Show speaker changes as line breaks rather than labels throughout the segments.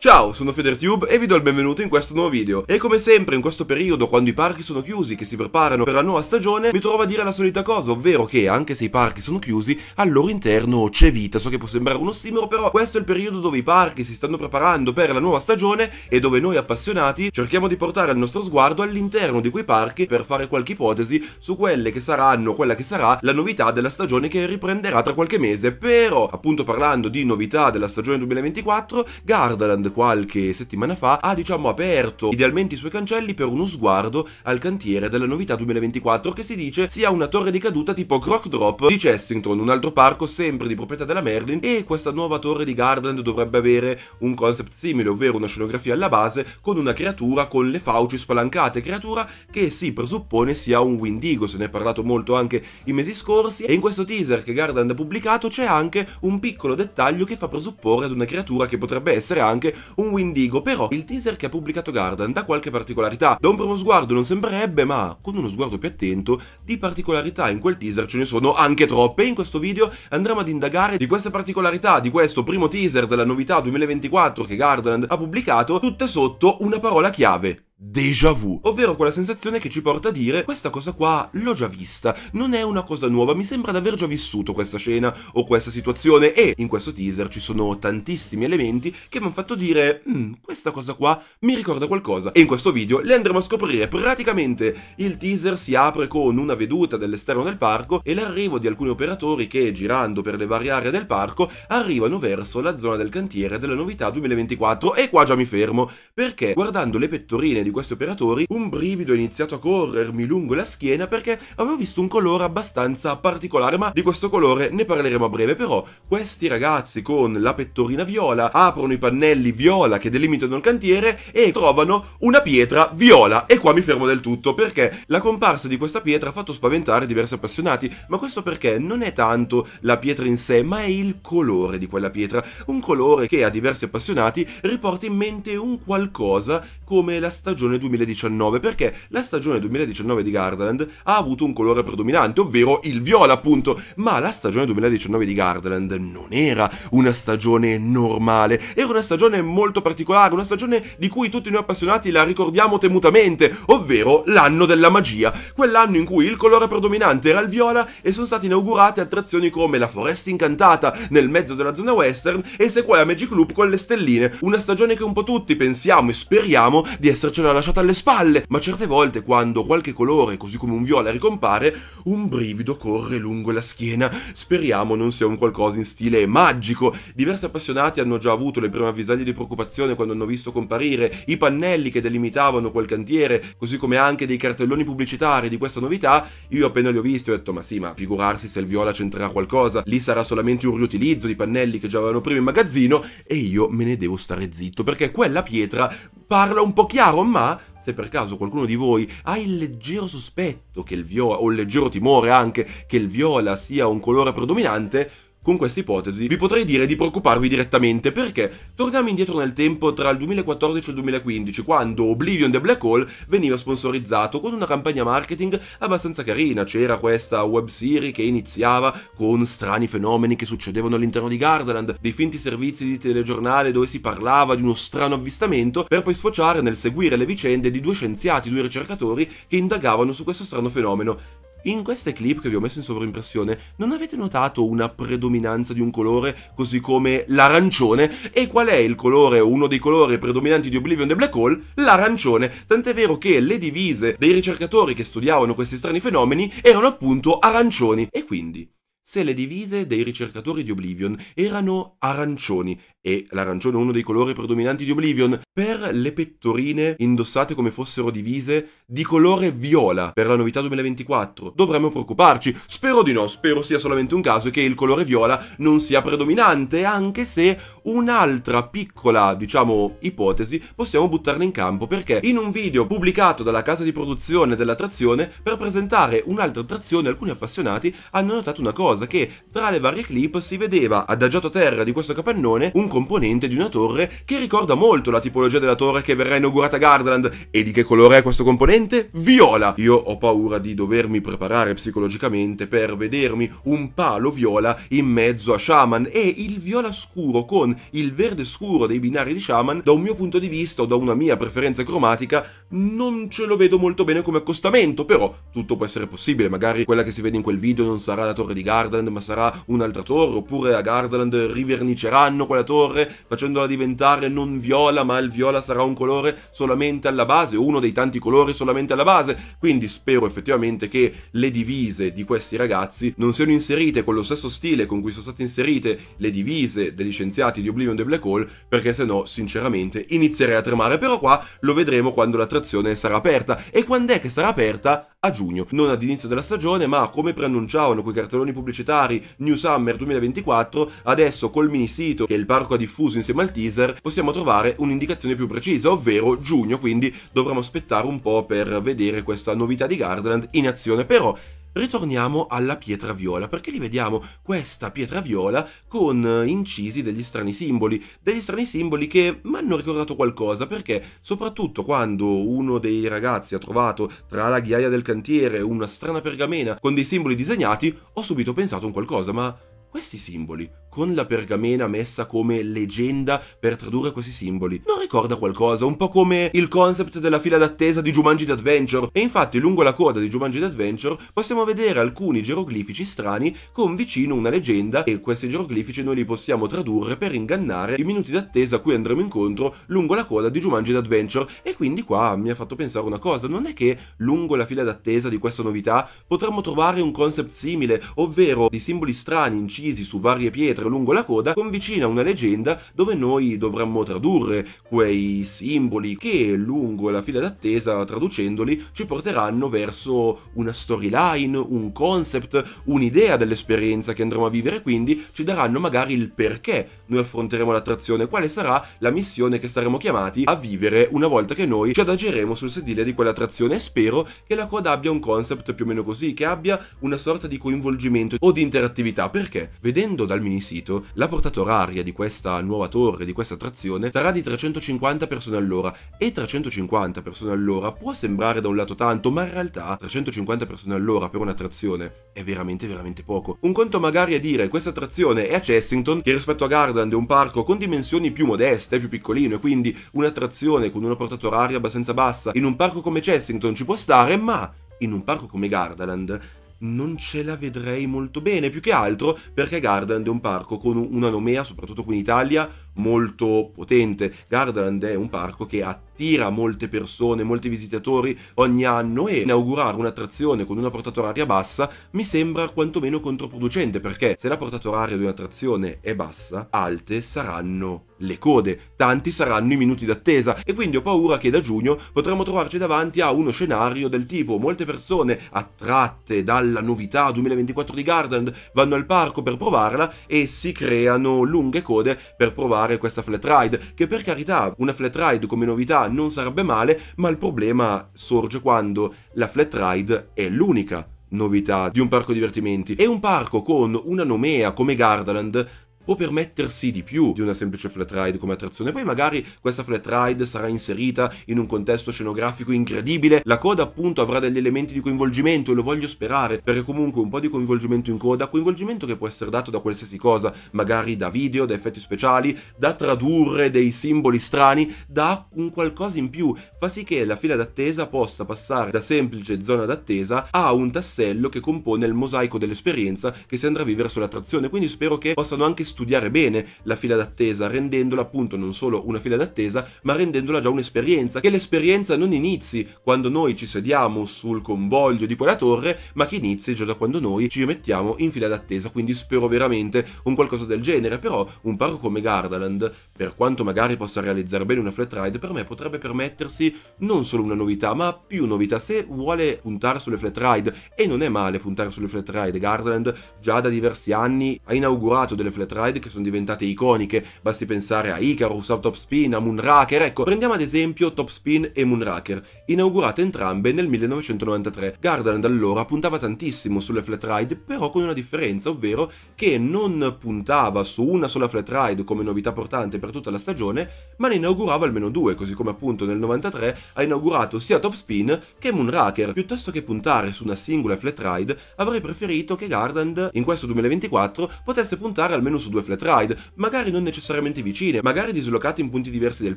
Ciao, sono FederTube e vi do il benvenuto in questo nuovo video. E come sempre in questo periodo, quando i parchi sono chiusi, che si preparano per la nuova stagione, mi trovo a dire la solita cosa, ovvero che anche se i parchi sono chiusi, al loro interno c'è vita. So che può sembrare uno stimolo, però questo è il periodo dove i parchi si stanno preparando per la nuova stagione e dove noi appassionati cerchiamo di portare il nostro sguardo all'interno di quei parchi per fare qualche ipotesi su quelle che saranno, quella che sarà, la novità della stagione che riprenderà tra qualche mese. Però, appunto parlando di novità della stagione 2024, Gardaland Band qualche settimana fa ha diciamo aperto idealmente i suoi cancelli per uno sguardo al cantiere della novità 2024 che si dice sia una torre di caduta tipo Croc Drop di Chessington, un altro parco sempre di proprietà della Merlin e questa nuova torre di Garland dovrebbe avere un concept simile, ovvero una scenografia alla base con una creatura con le fauci spalancate, creatura che si presuppone sia un Windigo, se ne è parlato molto anche i mesi scorsi e in questo teaser che Garland ha pubblicato c'è anche un piccolo dettaglio che fa presupporre ad una creatura che potrebbe essere anche un Windigo, però il teaser che ha pubblicato Garden dà qualche particolarità. Da un primo sguardo non sembrerebbe, ma con uno sguardo più attento, di particolarità in quel teaser ce ne sono anche troppe. In questo video andremo ad indagare di queste particolarità, di questo primo teaser della novità 2024 che Garden ha pubblicato, tutte sotto una parola chiave, déjà vu, ovvero quella sensazione che ci porta a dire questa cosa qua l'ho già vista, non è una cosa nuova, mi sembra di aver già vissuto questa scena o questa situazione e in questo teaser ci sono tantissimi elementi che mi hanno fatto dire mm, questa cosa qua mi ricorda qualcosa e in questo video le andremo a scoprire praticamente il teaser si apre con una veduta dell'esterno del parco e l'arrivo di alcuni operatori che girando per le varie aree del parco arrivano verso la zona del cantiere della novità 2024 e qua già mi fermo perché guardando le pettorine di questi operatori, un brivido è iniziato a corrermi lungo la schiena perché avevo visto un colore abbastanza particolare, ma di questo colore ne parleremo a breve, però questi ragazzi con la pettorina viola aprono i pannelli viola che delimitano il cantiere e trovano una pietra viola e qua mi fermo del tutto perché la comparsa di questa pietra ha fatto spaventare diversi appassionati, ma questo perché non è tanto la pietra in sé, ma è il colore di quella pietra, un colore che a diversi appassionati riporta in mente un qualcosa come la stagione stagione 2019, perché la stagione 2019 di Gardaland ha avuto un colore predominante, ovvero il viola appunto, ma la stagione 2019 di Gardaland non era una stagione normale, era una stagione molto particolare, una stagione di cui tutti noi appassionati la ricordiamo temutamente, ovvero l'anno della magia, quell'anno in cui il colore predominante era il viola e sono state inaugurate attrazioni come la foresta incantata nel mezzo della zona western e Sequoia Magic Loop con le stelline, una stagione che un po' tutti pensiamo e speriamo di essercela l'ha lasciata alle spalle, ma certe volte quando qualche colore, così come un viola, ricompare, un brivido corre lungo la schiena. Speriamo non sia un qualcosa in stile magico. Diversi appassionati hanno già avuto le prime avvisaglie di preoccupazione quando hanno visto comparire i pannelli che delimitavano quel cantiere, così come anche dei cartelloni pubblicitari di questa novità. Io appena li ho visti ho detto ma sì, ma figurarsi se il viola c'entrerà qualcosa, lì sarà solamente un riutilizzo di pannelli che già avevano prima in magazzino e io me ne devo stare zitto perché quella pietra parla un po' chiaro, ma ma se per caso qualcuno di voi ha il leggero sospetto che il viola, o il leggero timore anche, che il viola sia un colore predominante, con questa ipotesi vi potrei dire di preoccuparvi direttamente perché torniamo indietro nel tempo tra il 2014 e il 2015 quando Oblivion the Black Hole veniva sponsorizzato con una campagna marketing abbastanza carina, c'era questa web serie che iniziava con strani fenomeni che succedevano all'interno di Gardaland, dei finti servizi di telegiornale dove si parlava di uno strano avvistamento per poi sfociare nel seguire le vicende di due scienziati, due ricercatori che indagavano su questo strano fenomeno. In queste clip che vi ho messo in sovrimpressione non avete notato una predominanza di un colore così come l'arancione? E qual è il colore, uno dei colori predominanti di Oblivion the Black Hole? L'arancione, tant'è vero che le divise dei ricercatori che studiavano questi strani fenomeni erano appunto arancioni e quindi se le divise dei ricercatori di Oblivion erano arancioni e l'arancione è uno dei colori predominanti di Oblivion, per le pettorine indossate come fossero divise di colore viola per la novità 2024. Dovremmo preoccuparci. Spero di no, spero sia solamente un caso e che il colore viola non sia predominante, anche se un'altra piccola, diciamo, ipotesi possiamo buttarne in campo perché in un video pubblicato dalla casa di produzione dell'attrazione per presentare un'altra attrazione alcuni appassionati hanno notato una cosa che tra le varie clip si vedeva adagiato a terra di questo capannone un colore componente di una torre che ricorda molto la tipologia della torre che verrà inaugurata a Gardaland. E di che colore è questo componente? Viola! Io ho paura di dovermi preparare psicologicamente per vedermi un palo viola in mezzo a Shaman e il viola scuro con il verde scuro dei binari di Shaman, da un mio punto di vista o da una mia preferenza cromatica, non ce lo vedo molto bene come accostamento, però tutto può essere possibile, magari quella che si vede in quel video non sarà la torre di Gardaland, ma sarà un'altra torre, oppure a Gardaland riverniceranno quella torre colore, facendola diventare non viola, ma il viola sarà un colore solamente alla base, uno dei tanti colori solamente alla base. Quindi spero effettivamente che le divise di questi ragazzi non siano inserite con lo stesso stile con cui sono state inserite le divise degli scienziati di Oblivion The Black Hole, perché se no, sinceramente, inizierei a tremare. Però qua lo vedremo quando l'attrazione sarà aperta. E quando è che sarà aperta? a giugno, non ad inizio della stagione, ma come preannunciavano quei cartelloni pubblicitari New Summer 2024, adesso col mini sito che il parco ha diffuso insieme al teaser possiamo trovare un'indicazione più precisa, ovvero giugno, quindi dovremo aspettare un po' per vedere questa novità di Gardland in azione, però Ritorniamo alla pietra viola, perché li vediamo questa pietra viola con eh, incisi degli strani simboli, degli strani simboli che mi hanno ricordato qualcosa, perché soprattutto quando uno dei ragazzi ha trovato tra la ghiaia del cantiere una strana pergamena con dei simboli disegnati, ho subito pensato un qualcosa, ma questi simboli, con la pergamena messa come leggenda per tradurre questi simboli, non ricorda qualcosa, un po' come il concept della fila d'attesa di Jumanji d'Adventure. E infatti lungo la coda di Jumanji d'Adventure, possiamo vedere alcuni geroglifici strani con vicino una leggenda e questi geroglifici noi li possiamo tradurre per ingannare i minuti d'attesa a cui andremo incontro lungo la coda di Jumanji d'Adventure. E quindi qua mi ha fatto pensare una cosa, non è che lungo la fila d'attesa di questa novità potremmo trovare un concept simile, ovvero di simboli strani in Cina, incisi su varie pietre lungo la coda, convicina una leggenda dove noi dovremmo tradurre quei simboli che lungo la fila d'attesa, traducendoli, ci porteranno verso una storyline, un concept, un'idea dell'esperienza che andremo a vivere, quindi ci daranno magari il perché noi affronteremo l'attrazione, quale sarà la missione che saremo chiamati a vivere una volta che noi ci adageremo sul sedile di quell'attrazione e spero che la coda abbia un concept più o meno così, che abbia una sorta di coinvolgimento o di interattività, perché Vedendo dal minisito, la portata oraria di questa nuova torre, di questa attrazione, sarà di 350 persone all'ora e 350 persone all'ora può sembrare da un lato tanto, ma in realtà 350 persone all'ora per un'attrazione è veramente veramente poco. Un conto magari a dire questa attrazione è a Chessington, che rispetto a Garland è un parco con dimensioni più modeste, più piccolino e quindi un'attrazione con una portata oraria abbastanza bassa in un parco come Chessington ci può stare, ma in un parco come Gardaland non ce la vedrei molto bene, più che altro perché Gardand è un parco con una nomea, soprattutto qui in Italia, molto potente. Gardaland è un parco che attira molte persone, molti visitatori ogni anno e inaugurare un'attrazione con una portata oraria bassa mi sembra quantomeno controproducente perché se la portata oraria di un'attrazione è bassa, alte saranno le code, tanti saranno i minuti d'attesa e quindi ho paura che da giugno potremmo trovarci davanti a uno scenario del tipo molte persone attratte dalla novità 2024 di Gardaland vanno al parco per provarla e si creano lunghe code per provare fare questa flat ride, che per carità una flat ride come novità non sarebbe male, ma il problema sorge quando la flat ride è l'unica novità di un parco divertimenti e un parco con una nomea come Gardaland può permettersi di più di una semplice flat ride come attrazione. Poi magari questa flat ride sarà inserita in un contesto scenografico incredibile, la coda appunto avrà degli elementi di coinvolgimento e lo voglio sperare, perché comunque un po' di coinvolgimento in coda, coinvolgimento che può essere dato da qualsiasi cosa, magari da video, da effetti speciali, da tradurre dei simboli strani, da un qualcosa in più, fa sì che la fila d'attesa possa passare da semplice zona d'attesa a un tassello che compone il mosaico dell'esperienza che si andrà a vivere sull'attrazione, quindi spero che possano anche studiare studiare bene la fila d'attesa, rendendola appunto non solo una fila d'attesa, ma rendendola già un'esperienza, che l'esperienza non inizi quando noi ci sediamo sul convoglio di quella torre, ma che inizi già da quando noi ci mettiamo in fila d'attesa, quindi spero veramente un qualcosa del genere, però un parco come Gardaland, per quanto magari possa realizzare bene una flat ride, per me potrebbe permettersi non solo una novità, ma più novità, se vuole puntare sulle flat ride, e non è male puntare sulle flat ride, Gardaland già da diversi anni ha inaugurato delle flat ride slide che sono diventate iconiche, basti pensare a Icarus, a Topspin, a Moonraker, ecco, prendiamo ad esempio Topspin e Moonraker, inaugurate entrambe nel 1993. Gardaland allora puntava tantissimo sulle flat ride, però con una differenza, ovvero che non puntava su una sola flat ride come novità portante per tutta la stagione, ma ne inaugurava almeno due, così come appunto nel 93 ha inaugurato sia Topspin che Moonraker. Piuttosto che puntare su una singola flat ride, avrei preferito che Gardaland in questo 2024 potesse puntare almeno su due due flat ride, magari non necessariamente vicine, magari dislocate in punti diversi del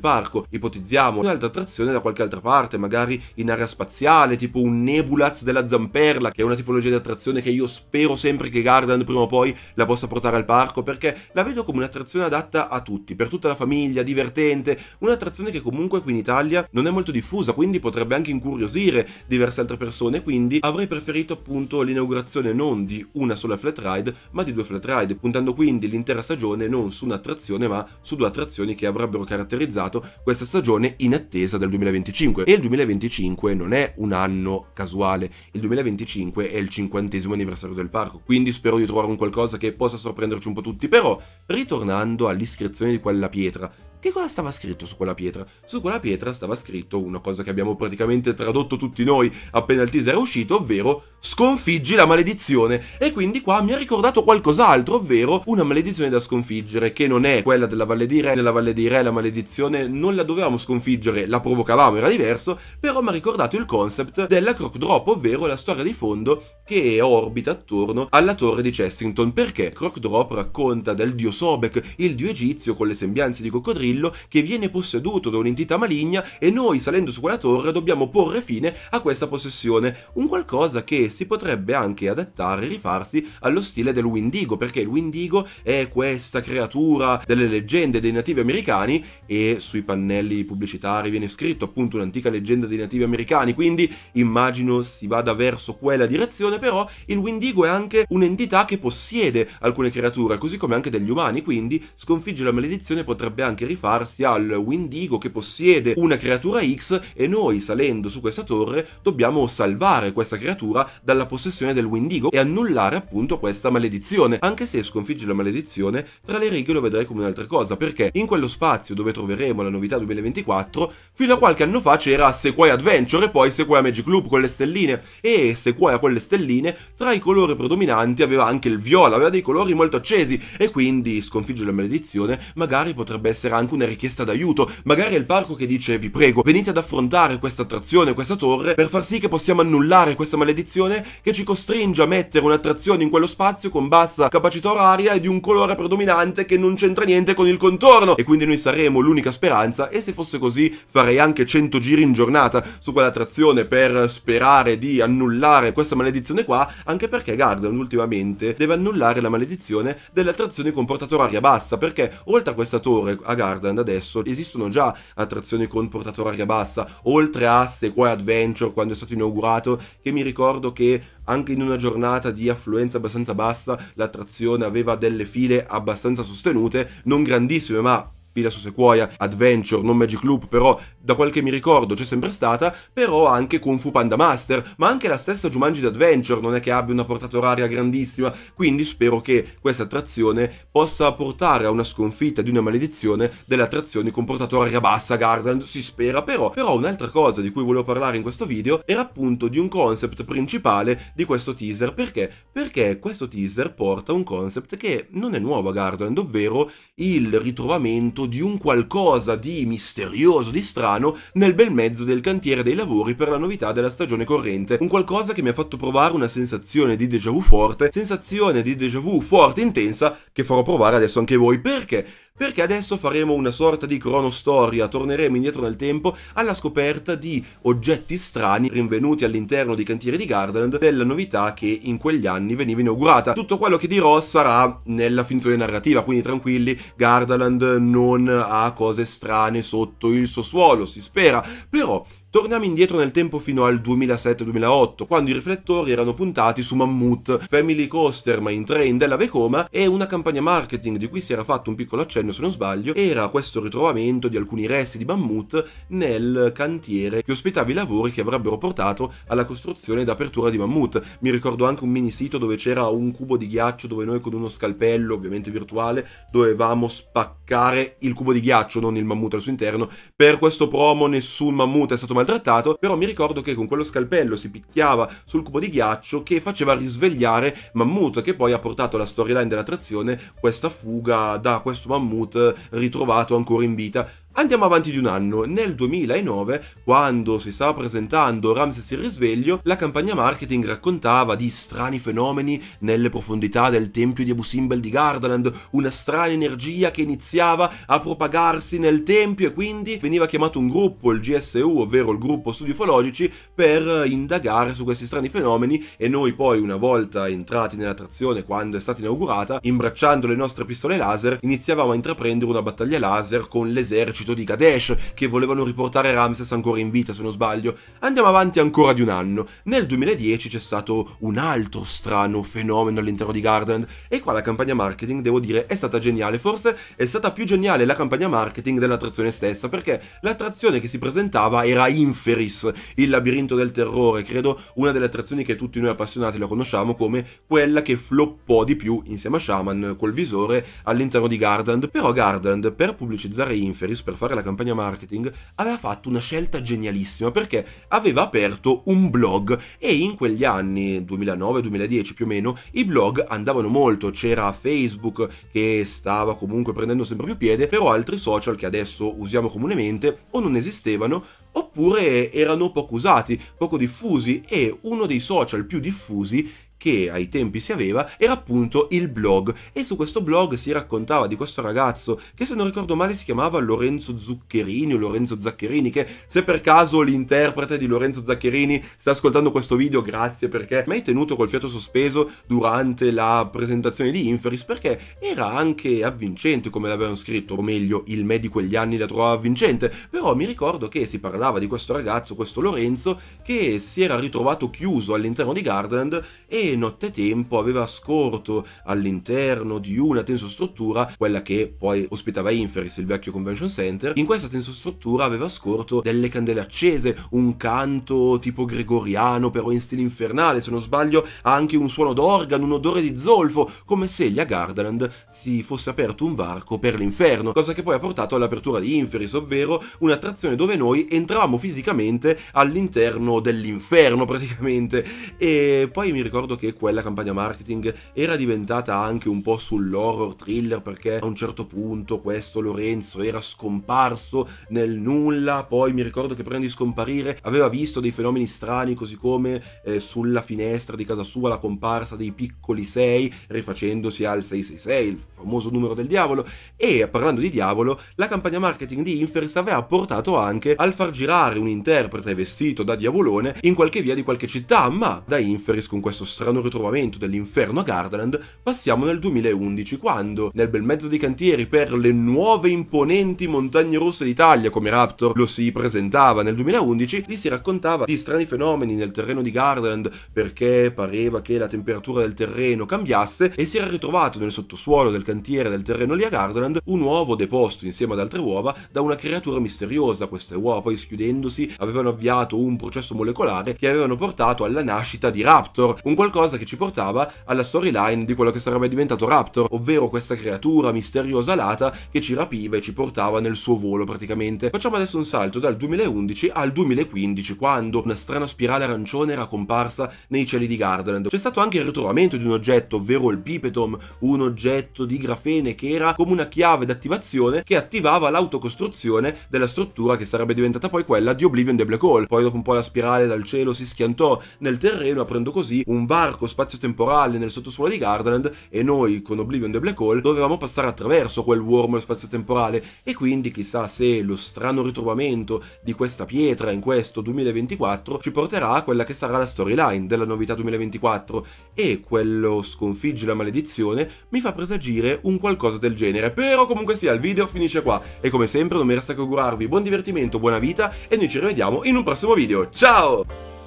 parco. Ipotizziamo un'altra attrazione da qualche altra parte, magari in area spaziale, tipo un Nebulaz della Zamperla, che è una tipologia di attrazione che io spero sempre che Gardland prima o poi la possa portare al parco, perché la vedo come un'attrazione adatta a tutti, per tutta la famiglia, divertente, un'attrazione che comunque qui in Italia non è molto diffusa, quindi potrebbe anche incuriosire diverse altre persone, quindi avrei preferito appunto l'inaugurazione non di una sola flat ride, ma di due flat ride, puntando quindi l'interno l'intera stagione non su un'attrazione ma su due attrazioni che avrebbero caratterizzato questa stagione in attesa del 2025 e il 2025 non è un anno casuale, il 2025 è il cinquantesimo anniversario del parco, quindi spero di trovare un qualcosa che possa sorprenderci un po' tutti, però ritornando all'iscrizione di quella pietra, che cosa stava scritto su quella pietra? Su quella pietra stava scritto una cosa che abbiamo praticamente tradotto tutti noi appena il teaser è uscito, ovvero sconfiggi la maledizione. E quindi qua mi ha ricordato qualcos'altro, ovvero una maledizione da sconfiggere, che non è quella della Valle di Re. Nella Valle di Re la maledizione non la dovevamo sconfiggere, la provocavamo, era diverso, però mi ha ricordato il concept della Croc Drop, ovvero la storia di fondo che orbita attorno alla torre di Chessington, perché Croc Drop racconta del dio Sobek, il dio egizio con le sembianze di coccodrillo, grillo che viene posseduto da un'entità maligna e noi salendo su quella torre dobbiamo porre fine a questa possessione, un qualcosa che si potrebbe anche adattare, rifarsi allo stile del Windigo, perché il Windigo è questa creatura delle leggende dei nativi americani e sui pannelli pubblicitari viene scritto appunto un'antica leggenda dei nativi americani, quindi immagino si vada verso quella direzione, però il Windigo è anche un'entità che possiede alcune creature, così come anche degli umani, quindi sconfiggere la maledizione potrebbe anche rifarsi rifarsi al Windigo che possiede una creatura X e noi salendo su questa torre dobbiamo salvare questa creatura dalla possessione del Windigo e annullare appunto questa maledizione, anche se sconfiggi la maledizione tra le righe lo vedrai come un'altra cosa, perché in quello spazio dove troveremo la novità 2024, fino a qualche anno fa c'era Sequoia Adventure e poi Sequoia Magic Loop con le stelline e Sequoia con le stelline tra i colori predominanti aveva anche il viola, aveva dei colori molto accesi e quindi sconfiggere la maledizione magari potrebbe essere anche anche una richiesta d'aiuto, magari è il parco che dice vi prego venite ad affrontare questa attrazione, questa torre, per far sì che possiamo annullare questa maledizione che ci costringe a mettere un'attrazione in quello spazio con bassa capacità oraria e di un colore predominante che non c'entra niente con il contorno e quindi noi saremo l'unica speranza e se fosse così farei anche 100 giri in giornata su quell'attrazione per sperare di annullare questa maledizione qua, anche perché Gardner ultimamente deve annullare la maledizione delle attrazioni con portata oraria bassa, perché oltre a questa torre a Gardner Garland adesso esistono già attrazioni con portatore aria bassa, oltre a Sequoia Adventure quando è stato inaugurato, che mi ricordo che anche in una giornata di affluenza abbastanza bassa l'attrazione aveva delle file abbastanza sostenute, non grandissime ma Pila su Sequoia, Adventure, non Magic Loop, però da quel che mi ricordo c'è sempre stata, però anche Kung Fu Panda Master, ma anche la stessa Jumanji Adventure non è che abbia una portata oraria grandissima, quindi spero che questa attrazione possa portare a una sconfitta di una maledizione delle attrazioni con portata oraria bassa, Gardaland, si spera però. Però un'altra cosa di cui volevo parlare in questo video era appunto di un concept principale di questo teaser, perché? Perché questo teaser porta un concept che non è nuovo a Gardaland, ovvero il ritrovamento racconto di un qualcosa di misterioso, di strano, nel bel mezzo del cantiere dei lavori per la novità della stagione corrente. Un qualcosa che mi ha fatto provare una sensazione di déjà vu forte, sensazione di déjà vu forte, intensa, che farò provare adesso anche voi. Perché? Perché adesso faremo una sorta di cronostoria, torneremo indietro nel tempo alla scoperta di oggetti strani rinvenuti all'interno dei cantieri di Gardaland della novità che in quegli anni veniva inaugurata. Tutto quello che dirò sarà nella finzione narrativa, quindi tranquilli, Gardaland non non ha cose strane sotto il suo suolo, si spera, però Torniamo indietro nel tempo fino al 2007-2008, quando i riflettori erano puntati su Mammut, Family Coaster, ma in Train della Vekoma e una campagna marketing di cui si era fatto un piccolo accenno se non sbaglio, era questo ritrovamento di alcuni resti di Mammut nel cantiere che ospitava i lavori che avrebbero portato alla costruzione ed apertura di Mammut. Mi ricordo anche un mini sito dove c'era un cubo di ghiaccio dove noi con uno scalpello, ovviamente virtuale, dovevamo spaccare il cubo di ghiaccio, non il mammut al suo interno. Per questo promo nessun mammut è stato mai maltrattato, però mi ricordo che con quello scalpello si picchiava sul cubo di ghiaccio che faceva risvegliare Mammut, che poi ha portato alla storyline dell'attrazione questa fuga da questo Mammut ritrovato ancora in vita Andiamo avanti di un anno, nel 2009, quando si stava presentando Ramses il risveglio, la campagna marketing raccontava di strani fenomeni nelle profondità del tempio di Abu Simbel di Gardaland, una strana energia che iniziava a propagarsi nel tempio e quindi veniva chiamato un gruppo, il GSU, ovvero il gruppo studi ufologici, per indagare su questi strani fenomeni e noi poi una volta entrati nell'attrazione quando è stata inaugurata, imbracciando le nostre pistole laser, iniziavamo a intraprendere una battaglia laser con l'esercito risuscitò di Kadesh, che volevano riportare Ramses ancora in vita se non sbaglio. Andiamo avanti ancora di un anno. Nel 2010 c'è stato un altro strano fenomeno all'interno di Gardland, e qua la campagna marketing, devo dire, è stata geniale. Forse è stata più geniale la campagna marketing dell'attrazione stessa, perché l'attrazione che si presentava era Inferis, il labirinto del terrore, credo una delle attrazioni che tutti noi appassionati la conosciamo come quella che floppò di più insieme a Shaman col visore all'interno di Gardland. Però Gardland, per pubblicizzare Inferis, per per fare la campagna marketing, aveva fatto una scelta genialissima perché aveva aperto un blog e in quegli anni, 2009-2010 più o meno, i blog andavano molto, c'era Facebook che stava comunque prendendo sempre più piede, però altri social che adesso usiamo comunemente o non esistevano oppure erano poco usati, poco diffusi e uno dei social più diffusi che ai tempi si aveva era appunto il blog e su questo blog si raccontava di questo ragazzo che se non ricordo male si chiamava Lorenzo Zuccherini o Lorenzo Zaccherini che se per caso l'interprete di Lorenzo Zaccherini sta ascoltando questo video grazie perché mi hai tenuto col fiato sospeso durante la presentazione di Inferis perché era anche avvincente come l'avevano scritto o meglio il me di quegli anni la trovava avvincente però mi ricordo che si parlava di questo ragazzo questo Lorenzo che si era ritrovato chiuso all'interno di Gardland e nottetempo aveva scorto all'interno di una tensostruttura, quella che poi ospitava Inferis, il vecchio convention center, in questa tensostruttura aveva scorto delle candele accese, un canto tipo gregoriano però in stile infernale, se non sbaglio anche un suono d'organo, un odore di zolfo, come se lì a Gardaland si fosse aperto un varco per l'inferno, cosa che poi ha portato all'apertura di Inferis, ovvero un'attrazione dove noi entravamo fisicamente all'interno dell'inferno praticamente. E poi mi ricordo che che quella campagna marketing era diventata anche un po' sull'horror thriller perché a un certo punto questo Lorenzo era scomparso nel nulla, poi mi ricordo che prima di scomparire aveva visto dei fenomeni strani così come eh, sulla finestra di casa sua la comparsa dei piccoli 6 rifacendosi al 666, il famoso numero del diavolo e parlando di diavolo la campagna marketing di Inferis aveva portato anche al far girare un interprete vestito da diavolone in qualche via di qualche città ma da Inferis con questo strano strano ritrovamento dell'inferno a Gardaland, passiamo nel 2011, quando, nel bel mezzo dei cantieri per le nuove imponenti montagne russe d'Italia, come Raptor lo si presentava nel 2011, lì si raccontava di strani fenomeni nel terreno di Gardaland perché pareva che la temperatura del terreno cambiasse e si era ritrovato nel sottosuolo del cantiere del terreno lì a Gardaland un uovo deposto insieme ad altre uova da una creatura misteriosa. Queste uova poi schiudendosi avevano avviato un processo molecolare che avevano portato alla nascita di Raptor, un qualcosa qualcosa che ci portava alla storyline di quello che sarebbe diventato Raptor, ovvero questa creatura misteriosa alata che ci rapiva e ci portava nel suo volo praticamente. Facciamo adesso un salto dal 2011 al 2015, quando una strana spirale arancione era comparsa nei cieli di Gardaland. C'è stato anche il ritrovamento di un oggetto, ovvero il Pipetom, un oggetto di grafene che era come una chiave d'attivazione che attivava l'autocostruzione della struttura che sarebbe diventata poi quella di Oblivion the Black Hole. Poi dopo un po' la spirale dal cielo si schiantò nel terreno aprendo così un vaso arco spazio-temporale nel sottosuolo di Gardaland e noi con Oblivion the Black Hole dovevamo passare attraverso quel wormhole spazio-temporale e quindi chissà se lo strano ritrovamento di questa pietra in questo 2024 ci porterà a quella che sarà la storyline della novità 2024 e quello sconfigge la maledizione mi fa presagire un qualcosa del genere però comunque sia il video finisce qua e come sempre non mi resta che augurarvi buon divertimento buona vita e noi ci rivediamo in un prossimo video ciao